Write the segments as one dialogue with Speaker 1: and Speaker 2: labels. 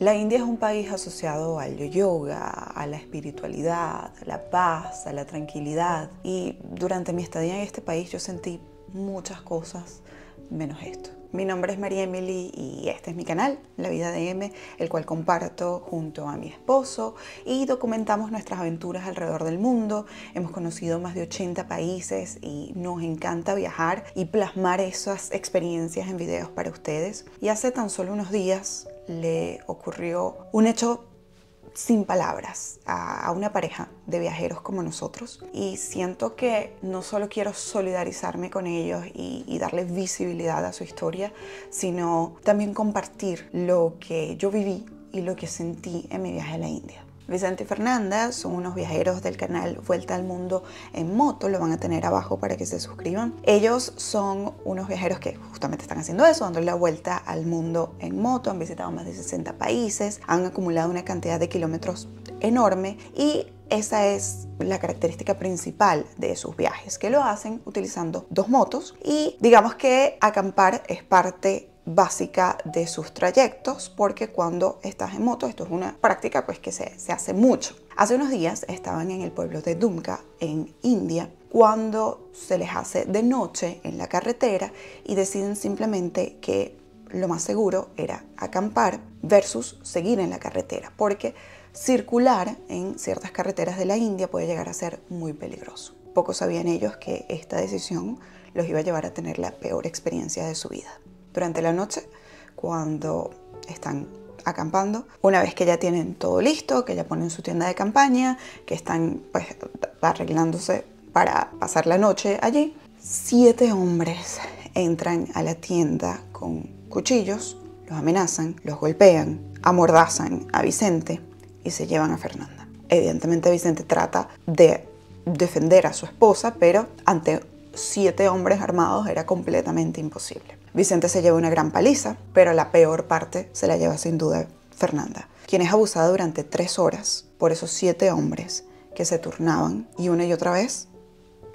Speaker 1: La India es un país asociado al yoga, a la espiritualidad, a la paz, a la tranquilidad y durante mi estadía en este país yo sentí muchas cosas menos esto. Mi nombre es María Emily y este es mi canal, La Vida de M, el cual comparto junto a mi esposo y documentamos nuestras aventuras alrededor del mundo. Hemos conocido más de 80 países y nos encanta viajar y plasmar esas experiencias en videos para ustedes. Y hace tan solo unos días le ocurrió un hecho sin palabras a, una pareja de viajeros como nosotros y siento que no solo quiero solidarizarme con ellos y, y darles visibilidad a su historia, sino también compartir lo que yo viví y lo que sentí en mi viaje a la India. Vicente y Fernanda son unos viajeros del canal Vuelta al Mundo en Moto, lo van a tener abajo para que se suscriban. Ellos son unos viajeros que justamente están haciendo eso, dando la vuelta al mundo en moto, han visitado más de 60 países, han acumulado una cantidad de kilómetros enorme y esa es la característica principal de sus viajes, que lo hacen utilizando dos motos y digamos que acampar es parte básica de sus trayectos porque cuando estás en moto esto es una práctica pues que se, se hace mucho. Hace unos días estaban en el pueblo de Dumka en India cuando se les hace de noche en la carretera y deciden simplemente que lo más seguro era acampar versus seguir en la carretera porque circular en ciertas carreteras de la India puede llegar a ser muy peligroso. Poco sabían ellos que esta decisión los iba a llevar a tener la peor experiencia de su vida durante la noche cuando están acampando. Una vez que ya tienen todo listo, que ya ponen su tienda de campaña, que están pues arreglándose para pasar la noche allí, siete hombres entran a la tienda con cuchillos, los amenazan, los golpean, amordazan a Vicente y se llevan a Fernanda. Evidentemente Vicente trata de defender a su esposa, pero ante siete hombres armados era completamente imposible. Vicente se lleva una gran paliza, pero la peor parte se la lleva sin duda Fernanda, quien es abusada durante tres horas por esos siete hombres que se turnaban y una y otra vez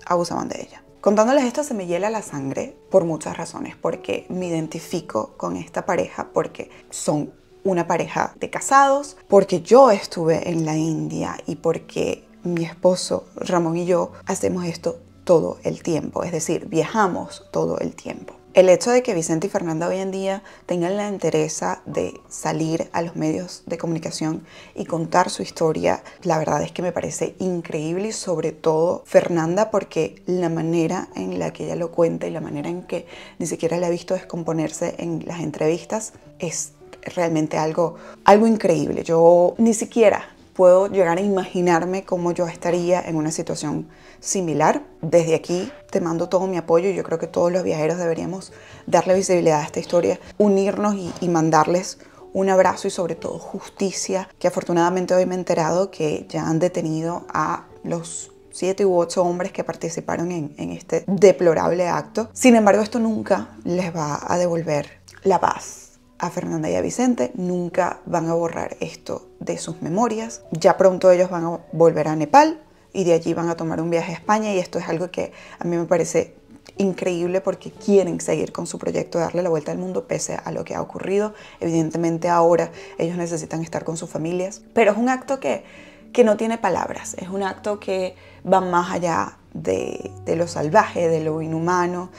Speaker 1: abusaban de ella. Contándoles esto se me hiela la sangre por muchas razones, porque me identifico con esta pareja, porque son una pareja de casados, porque yo estuve en la India y porque mi esposo Ramón y yo hacemos esto todo el tiempo, es decir, viajamos todo el tiempo. El hecho de que Vicente y Fernanda hoy en día tengan la entereza de salir a los medios de comunicación y contar su historia, la verdad es que me parece increíble y sobre todo Fernanda porque la manera en la que ella lo cuenta y la manera en que ni siquiera la ha visto descomponerse en las entrevistas es realmente algo, algo increíble. Yo ni siquiera puedo llegar a imaginarme cómo yo estaría en una situación similar. Desde aquí te mando todo mi apoyo. Yo creo que todos los viajeros deberíamos darle visibilidad a esta historia, unirnos y, mandarles un abrazo y sobre todo justicia, que afortunadamente hoy me he enterado que ya han detenido a los siete u ocho hombres que participaron en, en este deplorable acto. Sin embargo, esto nunca les va a devolver la paz a Fernanda y a Vicente, nunca van a borrar esto de sus memorias. Ya pronto ellos van a volver a Nepal, y de allí van a tomar un viaje a España y esto es algo que a mí me parece increíble porque quieren seguir con su proyecto, de darle la vuelta al mundo pese a lo que ha ocurrido. Evidentemente ahora ellos necesitan estar con sus familias, pero es un acto que, que no tiene palabras, es un acto que va más allá de, de lo salvaje, de lo inhumano,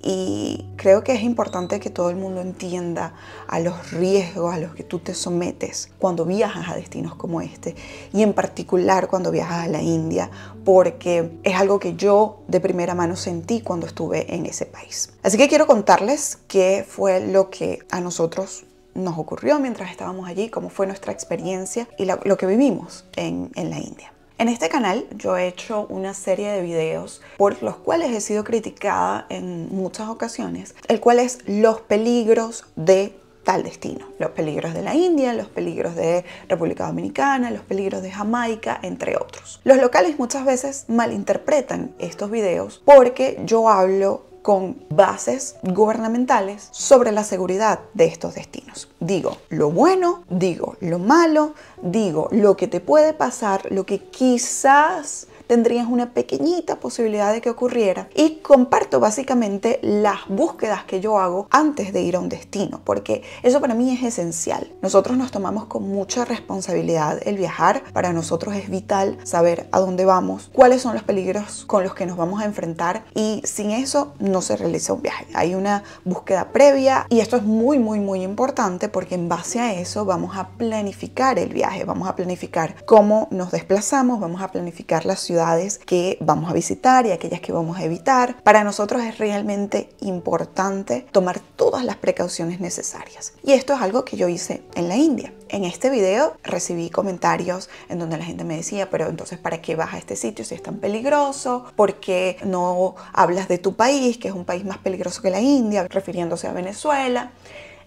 Speaker 1: y creo que es importante que todo el mundo entienda a los riesgos a los que tú te sometes cuando viajas a destinos como este y en particular cuando viajas a la India, porque es algo que yo de primera mano sentí cuando estuve en ese país. Así que quiero contarles qué fue lo que a nosotros nos ocurrió mientras estábamos allí, cómo fue nuestra experiencia y lo que vivimos en, en la India. En este canal yo he hecho una serie de videos por los cuales he sido criticada en muchas ocasiones, el cual es los peligros de tal destino. Los peligros de la India, los peligros de República Dominicana, los peligros de Jamaica, entre otros. Los locales muchas veces malinterpretan estos videos porque yo hablo con bases gubernamentales sobre la seguridad de estos destinos. Digo lo bueno, digo lo malo, digo lo que te puede pasar, lo que quizás tendrías una pequeñita posibilidad de que ocurriera. Y comparto básicamente las búsquedas que yo hago antes de ir a un destino, porque eso para mí es esencial. Nosotros nos tomamos con mucha responsabilidad el viajar. Para nosotros es vital saber a dónde vamos, cuáles son los peligros con los que nos vamos a enfrentar y sin eso no se realiza un viaje. Hay una búsqueda previa y esto es muy, muy, muy importante porque en base a eso vamos a planificar el viaje, vamos a planificar cómo nos desplazamos, vamos a planificar la ciudad que vamos a visitar y aquellas que vamos a evitar. Para nosotros es realmente importante tomar todas las precauciones necesarias. Y esto es algo que yo hice en la India. En este video recibí comentarios en donde la gente me decía, pero entonces ¿para qué vas a este sitio si es tan peligroso? porque no hablas de tu país, que es un país más peligroso que la India, refiriéndose a Venezuela?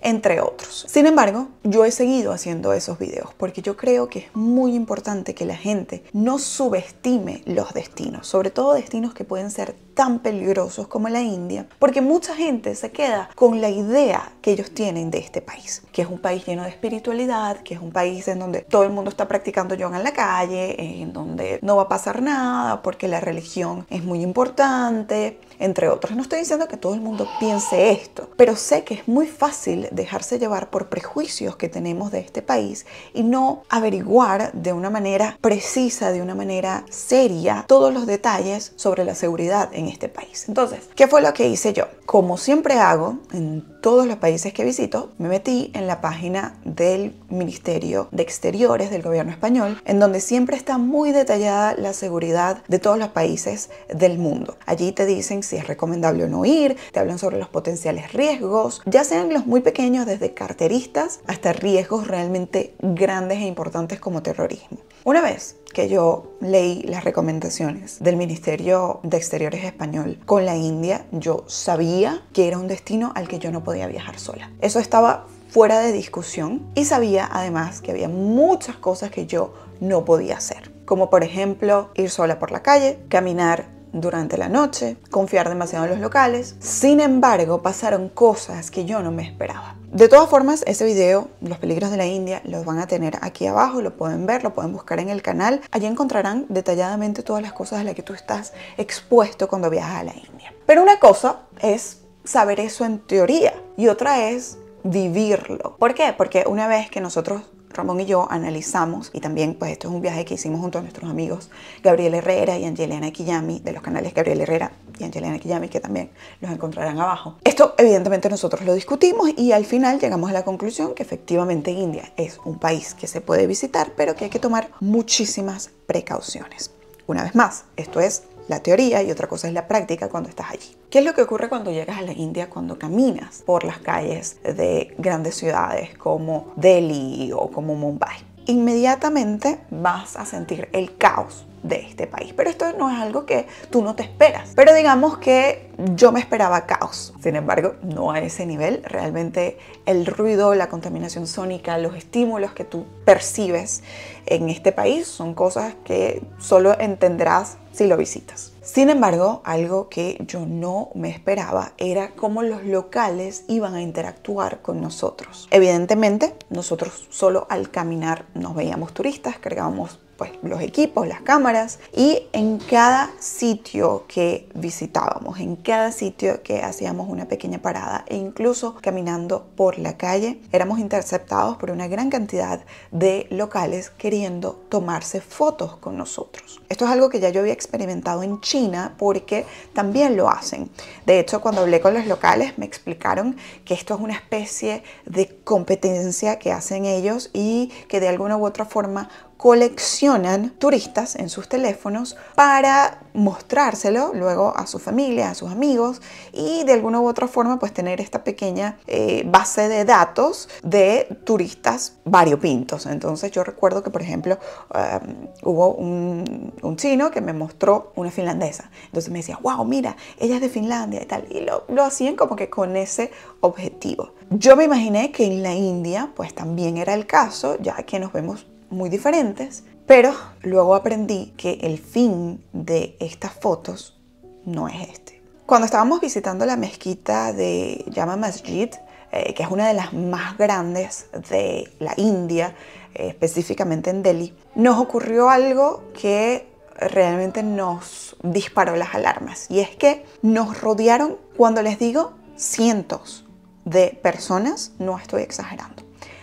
Speaker 1: entre otros. Sin embargo, yo he seguido haciendo esos videos porque yo creo que es muy importante que la gente no subestime los destinos, sobre todo destinos que pueden ser tan peligrosos como la India, porque mucha gente se queda con la idea que ellos tienen de este país, que es un país lleno de espiritualidad, que es un país en donde todo el mundo está practicando yoga en la calle, en donde no va a pasar nada porque la religión es muy importante, entre otros. No estoy diciendo que todo el mundo piense esto, pero sé que es muy fácil dejarse llevar por prejuicios que tenemos de este país y no averiguar de una manera precisa, de una manera seria, todos los detalles sobre la seguridad en en este país. Entonces, ¿qué fue lo que hice yo? Como siempre hago en todos los países que visito, me metí en la página del Ministerio de Exteriores del gobierno español, en donde siempre está muy detallada la seguridad de todos los países del mundo. Allí te dicen si es recomendable o no ir, te hablan sobre los potenciales riesgos, ya sean los muy pequeños desde carteristas hasta riesgos realmente grandes e importantes como terrorismo. Una vez que yo leí las recomendaciones del Ministerio de Exteriores español con la India, yo sabía que era un destino al que yo no podía viajar sola. Eso estaba fuera de discusión y sabía además que había muchas cosas que yo no podía hacer, como por ejemplo ir sola por la calle, caminar durante la noche, confiar demasiado en los locales. Sin embargo, pasaron cosas que yo no me esperaba. De todas formas, ese video, Los peligros de la India, los van a tener aquí abajo, lo pueden ver, lo pueden buscar en el canal. Allí encontrarán detalladamente todas las cosas a las que tú estás expuesto cuando viajas a la India. Pero una cosa es saber eso en teoría y otra es vivirlo. ¿Por qué? Porque una vez que nosotros Ramón y yo analizamos, y también pues esto es un viaje que hicimos junto a nuestros amigos Gabriel Herrera y Angeliana Quillami, de los canales Gabriel Herrera y Angeliana Quillami, que también los encontrarán abajo. Esto evidentemente nosotros lo discutimos y al final llegamos a la conclusión que efectivamente India es un país que se puede visitar, pero que hay que tomar muchísimas precauciones. Una vez más, esto es la teoría y otra cosa es la práctica cuando estás allí. ¿Qué es lo que ocurre cuando llegas a la India, cuando caminas por las calles de grandes ciudades como Delhi o como Mumbai? inmediatamente vas a sentir el caos de este país. Pero esto no es algo que tú no te esperas. Pero digamos que yo me esperaba caos. Sin embargo, no a ese nivel. Realmente el ruido, la contaminación sónica, los estímulos que tú percibes en este país son cosas que solo entenderás si lo visitas. Sin embargo, algo que yo no me esperaba era cómo los locales iban a interactuar con nosotros. Evidentemente, nosotros solo al caminar nos veíamos turistas, cargábamos pues, los equipos, las cámaras y en cada sitio que visitábamos, en cada sitio que hacíamos una pequeña parada e incluso caminando por la calle, éramos interceptados por una gran cantidad de locales queriendo tomarse fotos con nosotros. Esto es algo que ya yo había experimentado en China porque también lo hacen. De hecho, cuando hablé con los locales me explicaron que esto es una especie de competencia que hacen ellos y que de alguna u otra forma coleccionan turistas en sus teléfonos para mostrárselo luego a su familia, a sus amigos y de alguna u otra forma pues tener esta pequeña eh, base de datos de turistas variopintos. Entonces yo recuerdo que por ejemplo em, hubo un, chino que me mostró una finlandesa. Entonces me decía, wow, mira, ella es de Finlandia y tal. Y lo, lo hacían como que con ese objetivo. Yo me imaginé que en la India pues también era el caso, ya que nos vemos muy diferentes, pero luego aprendí que el fin de estas fotos no es este. Cuando estábamos visitando la mezquita de Jama Masjid, eh, que es una de las más grandes de la India, eh, específicamente en Delhi, nos ocurrió algo que realmente nos disparó las alarmas. Y es que nos rodearon, cuando les digo cientos de personas, no estoy exagerando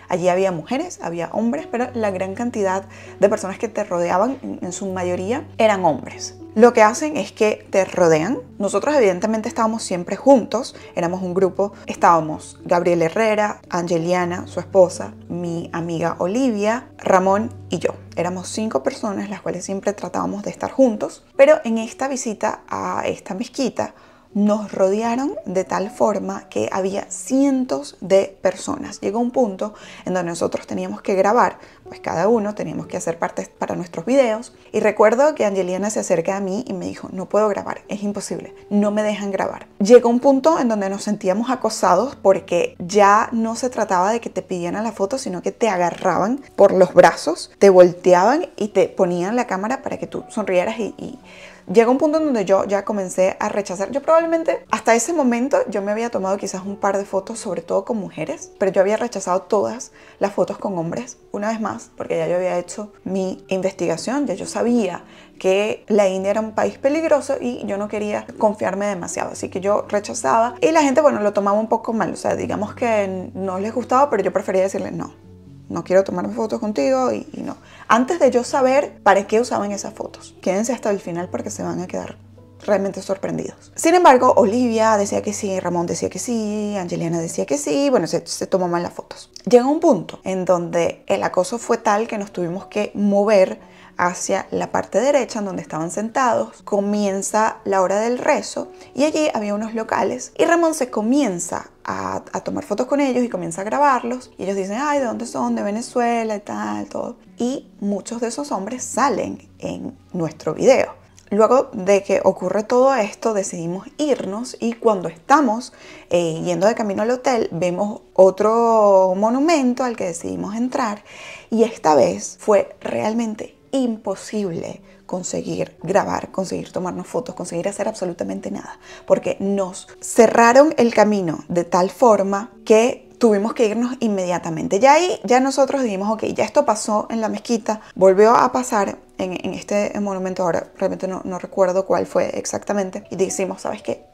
Speaker 1: Allí había mujeres, había hombres, pero la gran cantidad de personas que te rodeaban, en su mayoría, eran hombres. Lo que hacen es que te rodean. Nosotros evidentemente estábamos siempre juntos, éramos un grupo, estábamos Gabriel Herrera, Angeliana, su esposa, mi amiga Olivia, Ramón y yo. Éramos cinco personas las cuales siempre tratábamos de estar juntos, pero en esta visita a esta mezquita nos rodearon de tal forma que había cientos de personas. Llegó un punto en donde nosotros teníamos que grabar, pues cada uno teníamos que hacer partes para nuestros videos. Y recuerdo que Angelina se acerca a mí y me dijo, no puedo grabar, es imposible, no me dejan grabar. Llegó un punto en donde nos sentíamos acosados porque ya no se trataba de que te pidieran la foto, sino que te agarraban por los brazos, te volteaban y te ponían la cámara para que tú sonrieras y, y llega un punto en donde yo ya comencé a rechazar. Yo probablemente hasta ese momento yo me había tomado quizás un par de fotos, sobre todo con mujeres, pero yo había rechazado todas las fotos con hombres, una vez más, porque ya yo había hecho mi investigación, ya yo sabía que la India era un país peligroso y yo no quería confiarme demasiado, así que yo rechazaba y la gente, bueno, lo tomaba un poco mal, o sea, digamos que no les gustaba, pero yo prefería decirles no no quiero tomarme fotos contigo y, no. Antes de yo saber para qué usaban esas fotos. Quédense hasta el final porque se van a quedar realmente sorprendidos. Sin embargo, Olivia decía que sí, Ramón decía que sí, Angelina decía que sí, bueno, se, se mal las fotos. Llega un punto en donde el acoso fue tal que nos tuvimos que mover hacia la parte derecha en donde estaban sentados, comienza la hora del rezo y allí había unos locales y Ramón se comienza a, tomar fotos con ellos y comienza a grabarlos y ellos dicen, ay, ¿de dónde son? De Venezuela y tal, todo. Y muchos de esos hombres salen en nuestro video. Luego de que ocurre todo esto, decidimos irnos y cuando estamos eh, yendo de camino al hotel, vemos otro monumento al que decidimos entrar y esta vez fue realmente imposible conseguir grabar, conseguir tomarnos fotos, conseguir hacer absolutamente nada, porque nos cerraron el camino de tal forma que tuvimos que irnos inmediatamente. Ya ahí, ya nosotros dijimos, ok, ya esto pasó en la mezquita, volvió a pasar en, este monumento, ahora realmente no, recuerdo cuál fue exactamente, y decimos, ¿sabes qué?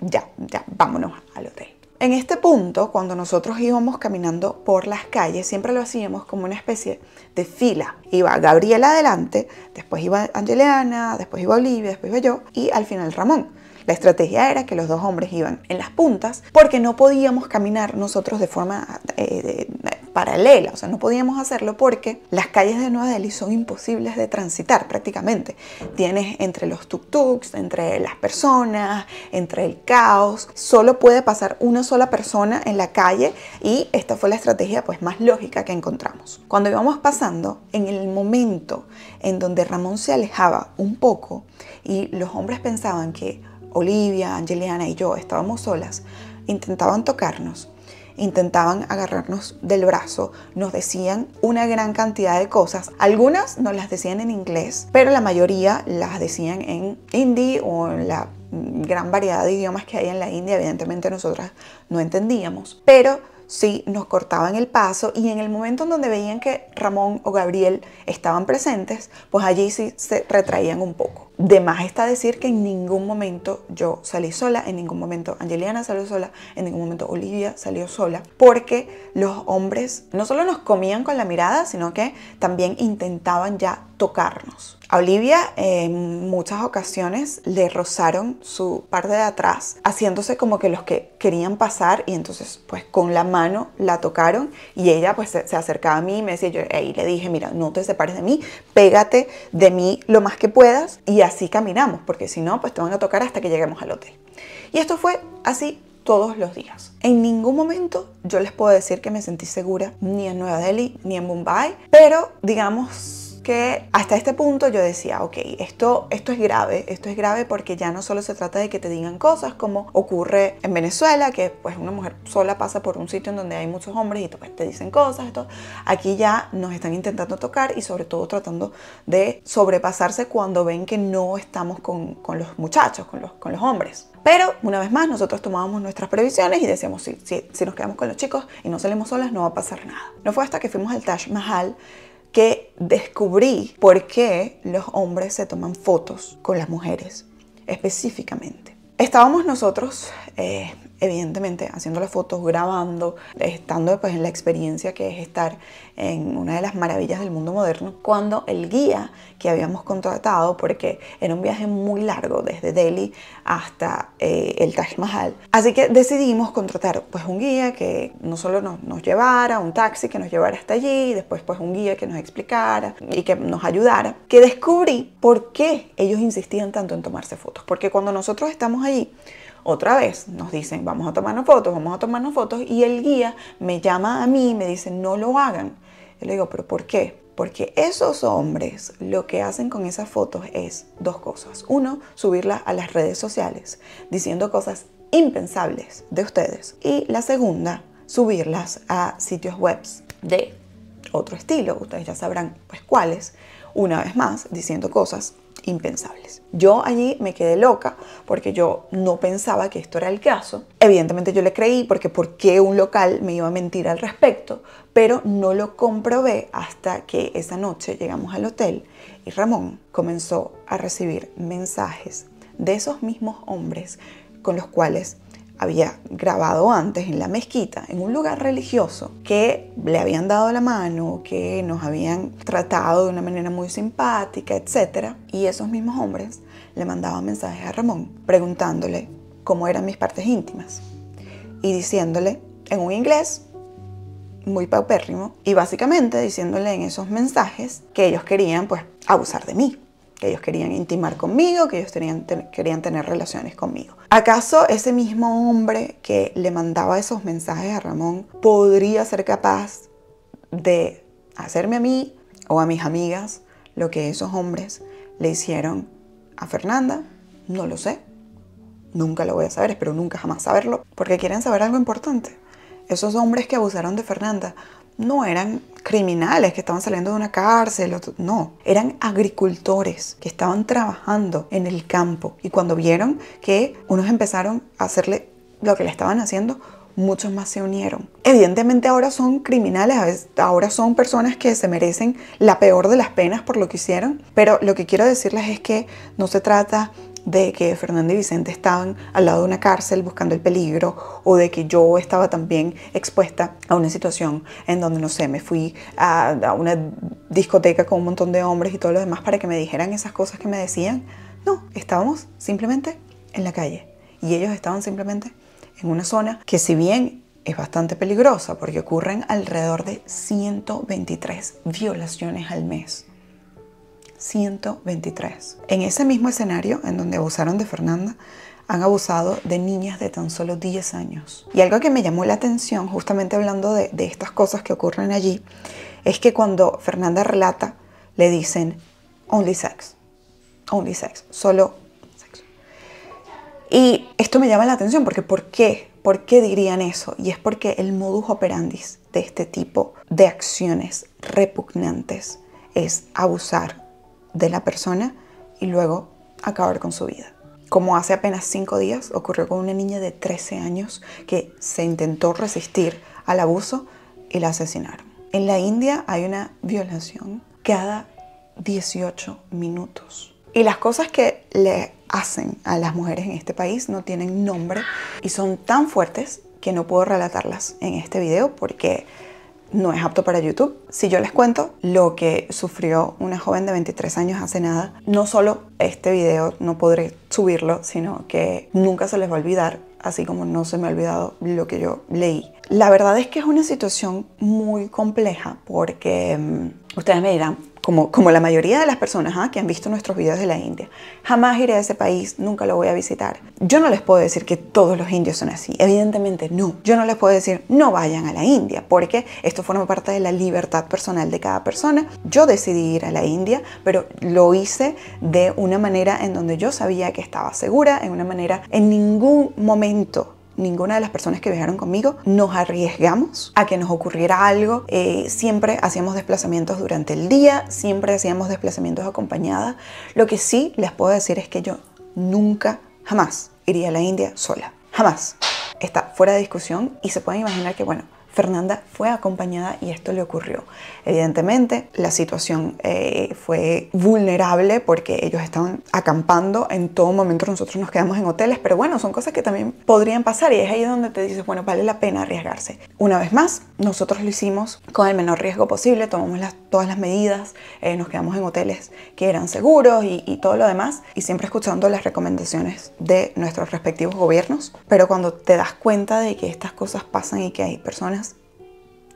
Speaker 1: Ya, ya, vámonos al hotel. En este punto, cuando nosotros íbamos caminando por las calles, siempre lo hacíamos como una especie de fila. Iba Gabriela adelante, después iba Angeliana, después iba Olivia, después iba yo y al final Ramón. La estrategia era que los dos hombres iban en las puntas porque no podíamos caminar nosotros de forma eh, paralela, o sea, no podíamos hacerlo porque las calles de Nueva Delhi son imposibles de transitar prácticamente. Tienes entre los tuk-tuks, entre las personas, entre el caos, solo puede pasar una sola persona en la calle y esta fue la estrategia pues más lógica que encontramos. Cuando íbamos pasando, en el momento en donde Ramón se alejaba un poco y los hombres pensaban que Olivia, Angeliana y yo estábamos solas, intentaban tocarnos, intentaban agarrarnos del brazo, nos decían una gran cantidad de cosas. Algunas nos las decían en inglés, pero la mayoría las decían en hindi o en la gran variedad de idiomas que hay en la India, evidentemente nosotras no entendíamos, pero sí nos cortaban el paso y en el momento en donde veían que Ramón o Gabriel estaban presentes, pues allí sí se retraían un poco de más está decir que en ningún momento yo salí sola, en ningún momento Angeliana salió sola, en ningún momento Olivia salió sola, porque los hombres no solo nos comían con la mirada, sino que también intentaban ya tocarnos. A Olivia en muchas ocasiones le rozaron su parte de atrás, haciéndose como que los que querían pasar y entonces pues con la mano la tocaron y ella pues se, acercaba a mí y me decía, yo ahí le dije, mira, no te separes de mí, pégate de mí lo más que puedas y así caminamos, porque si no, pues te van a tocar hasta que lleguemos al hotel. Y esto fue así todos los días. En ningún momento yo les puedo decir que me sentí segura ni en Nueva Delhi ni en Mumbai, pero digamos que hasta este punto yo decía, ok, esto, esto es grave, esto es grave porque ya no solo se trata de que te digan cosas como ocurre en Venezuela, que pues una mujer sola pasa por un sitio en donde hay muchos hombres y pues, te dicen cosas, esto. aquí ya nos están intentando tocar y sobre todo tratando de sobrepasarse cuando ven que no estamos con, con los muchachos, con los, con los hombres. Pero una vez más, nosotros tomábamos nuestras previsiones y decíamos, si nos quedamos con los chicos y no salimos solas, no va a pasar nada. No fue hasta que fuimos al Taj Mahal que descubrí por qué los hombres se toman fotos con las mujeres específicamente. Estábamos nosotros eh, evidentemente haciendo las fotos, grabando, estando pues en la experiencia que es estar en una de las maravillas del mundo moderno, cuando el guía que habíamos contratado, porque era un viaje muy largo desde Delhi hasta eh, el Taj Mahal, así que decidimos contratar pues un guía que no solo nos, nos llevara, un taxi que nos llevara hasta allí, y después pues un guía que nos explicara y que nos ayudara, que descubrí por qué ellos insistían tanto en tomarse fotos, porque cuando nosotros estamos allí, otra vez nos dicen, vamos a tomarnos fotos, vamos a tomarnos fotos, y el guía me llama a mí y me dice, no lo hagan. Yo le digo, pero ¿por qué? Porque esos hombres lo que hacen con esas fotos es dos cosas. Uno, subirlas a las redes sociales diciendo cosas impensables de ustedes. Y la segunda, subirlas a sitios web de otro estilo, ustedes ya sabrán pues cuáles, una vez más diciendo cosas impensables. Yo allí me quedé loca porque yo no pensaba que esto era el caso. Evidentemente yo le creí porque ¿por qué un local me iba a mentir al respecto? Pero no lo comprobé hasta que esa noche llegamos al hotel y Ramón comenzó a recibir mensajes de esos mismos hombres con los cuales había grabado antes en la mezquita, en un lugar religioso, que le habían dado la mano, que nos habían tratado de una manera muy simpática, etc. Y esos mismos hombres le mandaban mensajes a Ramón preguntándole cómo eran mis partes íntimas y diciéndole en un inglés muy paupérrimo y básicamente diciéndole en esos mensajes que ellos querían pues abusar de mí ellos querían intimar conmigo, que ellos querían tener relaciones conmigo. ¿Acaso ese mismo hombre que le mandaba esos mensajes a Ramón podría ser capaz de hacerme a mí o a mis amigas lo que esos hombres le hicieron a Fernanda? No lo sé. Nunca lo voy a saber, espero nunca jamás saberlo, porque quieren saber algo importante. Esos hombres que abusaron de Fernanda no eran criminales que estaban saliendo de una cárcel, no, eran agricultores que estaban trabajando en el campo y cuando vieron que unos empezaron a hacerle lo que le estaban haciendo, muchos más se unieron. Evidentemente ahora son criminales, ahora son personas que se merecen la peor de las penas por lo que hicieron, pero lo que quiero decirles es que no se trata de que Fernando y Vicente estaban al lado de una cárcel buscando el peligro o de que yo estaba también expuesta a una situación en donde, no sé, me fui a, a una discoteca con un montón de hombres y todo lo demás para que me dijeran esas cosas que me decían. No, estábamos simplemente en la calle y ellos estaban simplemente en una zona que si bien es bastante peligrosa porque ocurren alrededor de 123 violaciones al mes. 123. En ese mismo escenario, en donde abusaron de Fernanda, han abusado de niñas de tan solo 10 años. Y algo que me llamó la atención, justamente hablando de, estas cosas que ocurren allí, es que cuando Fernanda relata, le dicen, only sex, only sex, solo sexo. Y esto me llama la atención porque ¿por qué? ¿Por qué dirían eso? Y es porque el modus operandi de este tipo de acciones repugnantes es abusar de la persona y luego acabar con su vida. Como hace apenas cinco días ocurrió con una niña de 13 años que se intentó resistir al abuso y la asesinaron. En la India hay una violación cada 18 minutos. Y las cosas que le hacen a las mujeres en este país no tienen nombre y son tan fuertes que no puedo relatarlas en este video porque no es apto para YouTube. Si yo les cuento lo que sufrió una joven de 23 años hace nada, no solo este video no podré subirlo, sino que nunca se les va a olvidar, así como no se me ha olvidado lo que yo leí. La verdad es que es una situación muy compleja porque mm, ustedes me dirán, como, la mayoría de las personas ah, que han visto nuestros videos de la India. Jamás iré a ese país, nunca lo voy a visitar. Yo no les puedo decir que todos los indios son así, evidentemente no. Yo no les puedo decir no vayan a la India, porque esto forma parte de la libertad personal de cada persona. Yo decidí ir a la India, pero lo hice de una manera en donde yo sabía que estaba segura, en una manera en ningún momento ninguna de las personas que viajaron conmigo nos arriesgamos a que nos ocurriera algo. Eh, siempre hacíamos desplazamientos durante el día, siempre hacíamos desplazamientos acompañadas. Lo que sí les puedo decir es que yo nunca, jamás iría a la India sola. Jamás. Está fuera de discusión y se pueden imaginar que, bueno, Fernanda fue acompañada y esto le ocurrió. Evidentemente, la situación eh, fue vulnerable porque ellos estaban acampando. En todo momento nosotros nos quedamos en hoteles, pero bueno, son cosas que también podrían pasar y es ahí donde te dices, bueno, vale la pena arriesgarse. Una vez más, nosotros lo hicimos con el menor riesgo posible, tomamos todas las medidas, eh, nos quedamos en hoteles que eran seguros y, y, todo lo demás, y siempre escuchando las recomendaciones de nuestros respectivos gobiernos. Pero cuando te das cuenta de que estas cosas pasan y que hay personas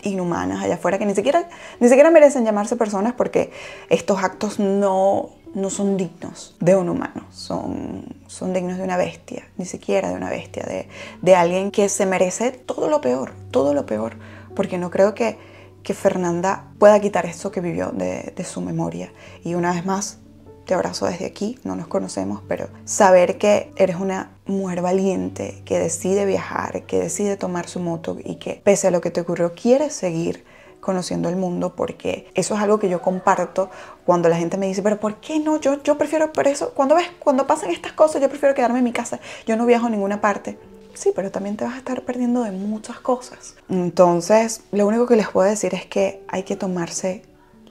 Speaker 1: inhumanas allá afuera que ni siquiera, ni siquiera merecen llamarse personas porque estos actos no, no son dignos de un humano, son, son dignos de una bestia, ni siquiera de una bestia, de, de alguien que se merece todo lo peor, todo lo peor porque no creo que, Fernanda pueda quitar esto que vivió de, su memoria. Y una vez más, te abrazo desde aquí, no nos conocemos, pero saber que eres una mujer valiente, que decide viajar, que decide tomar su moto y que pese a lo que te ocurrió, quieres seguir conociendo el mundo porque eso es algo que yo comparto cuando la gente me dice, pero ¿por qué no? Yo, yo prefiero, por eso, cuando ves, cuando pasan estas cosas, yo prefiero quedarme en mi casa, yo no viajo a ninguna parte. Sí, pero también te vas a estar perdiendo de muchas cosas. Entonces, lo único que les puedo decir es que hay que tomarse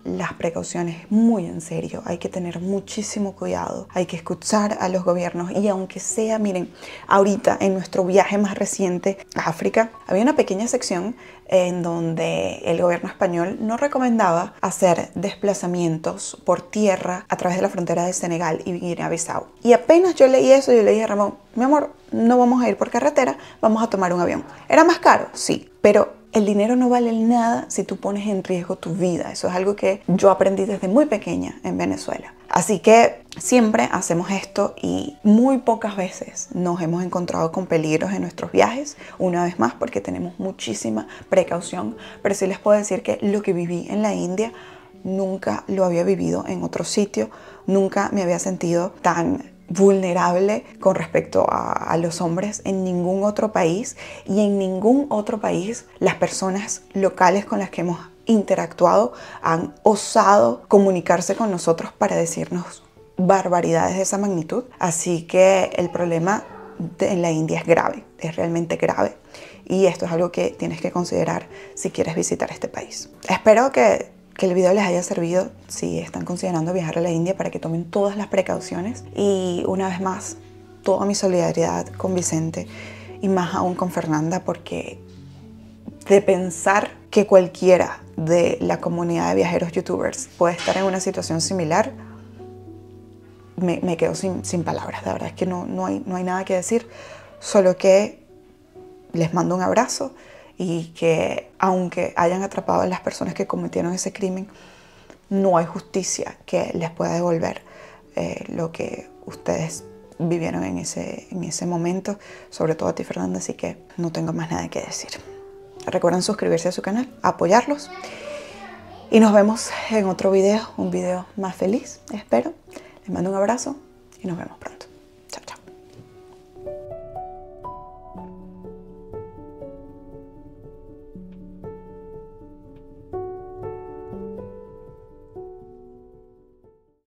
Speaker 1: las precauciones muy en serio. Hay que tener muchísimo cuidado, hay que escuchar a los gobiernos y aunque sea, miren, ahorita en nuestro viaje más reciente a África, había una pequeña sección en donde el gobierno español no recomendaba hacer desplazamientos por tierra a través de la frontera de Senegal y Guinea-Bissau. Y apenas yo leí eso, yo le dije a Ramón, mi amor, no vamos a ir por carretera, vamos a tomar un avión. ¿Era más caro? Sí, pero el dinero no vale nada si tú pones en riesgo tu vida. Eso es algo que yo aprendí desde muy pequeña en Venezuela. Así que siempre hacemos esto y muy pocas veces nos hemos encontrado con peligros en nuestros viajes, una vez más porque tenemos muchísima precaución, pero sí les puedo decir que lo que viví en la India nunca lo había vivido en otro sitio, nunca me había sentido tan vulnerable con respecto a, los hombres en ningún otro país y en ningún otro país las personas locales con las que hemos interactuado han osado comunicarse con nosotros para decirnos barbaridades de esa magnitud. Así que el problema en la India es grave, es realmente grave. Y esto es algo que tienes que considerar si quieres visitar este país. Espero que que el video les haya servido si están considerando viajar a la India para que tomen todas las precauciones. Y una vez más, toda mi solidaridad con Vicente y más aún con Fernanda porque de pensar que cualquiera de la comunidad de viajeros youtubers puede estar en una situación similar, me, quedo sin, palabras. La verdad es que no, hay, no hay nada que decir, solo que les mando un abrazo y que aunque hayan atrapado a las personas que cometieron ese crimen, no hay justicia que les pueda devolver eh, lo que ustedes vivieron en ese, en ese momento, sobre todo a ti Fernanda, así que no tengo más nada que decir. Recuerden suscribirse a su canal, apoyarlos y nos vemos en otro video, un video más feliz, espero. Les mando un abrazo y nos vemos pronto.